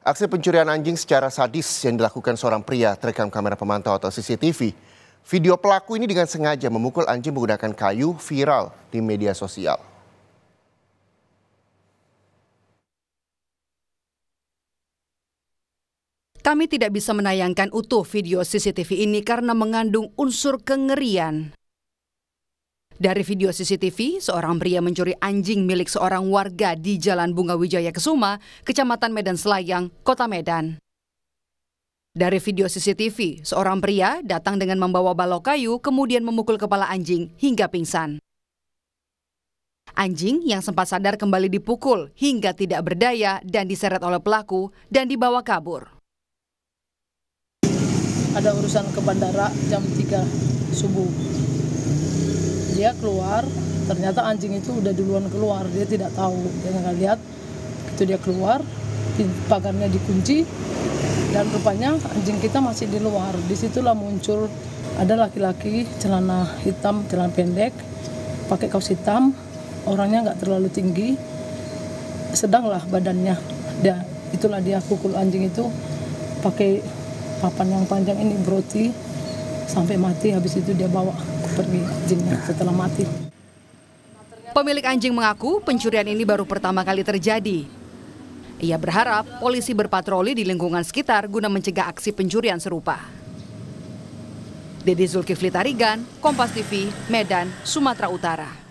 Aksi pencurian anjing secara sadis yang dilakukan seorang pria terekam kamera pemantau atau CCTV. Video pelaku ini dengan sengaja memukul anjing menggunakan kayu viral di media sosial. Kami tidak bisa menayangkan utuh video CCTV ini karena mengandung unsur kengerian. Dari video CCTV, seorang pria mencuri anjing milik seorang warga di Jalan Bunga Wijaya Kesuma, Kecamatan Medan Selayang, Kota Medan. Dari video CCTV, seorang pria datang dengan membawa balok kayu kemudian memukul kepala anjing hingga pingsan. Anjing yang sempat sadar kembali dipukul hingga tidak berdaya dan diseret oleh pelaku dan dibawa kabur. Ada urusan ke bandara jam 3 subuh dia keluar ternyata anjing itu udah duluan keluar dia tidak tahu dia nggak lihat itu dia keluar pagarnya dikunci dan rupanya anjing kita masih di luar disitulah muncul ada laki-laki celana hitam celana pendek pakai kaos hitam orangnya nggak terlalu tinggi sedanglah badannya dan itulah dia pukul anjing itu pakai papan yang panjang ini broti sampai mati habis itu dia bawa pergi jinnya setelah mati. Pemilik anjing mengaku pencurian ini baru pertama kali terjadi. Ia berharap polisi berpatroli di lingkungan sekitar guna mencegah aksi pencurian serupa. Dedi Zulkifli Tarigan, Kompas TV, Medan, Sumatera Utara.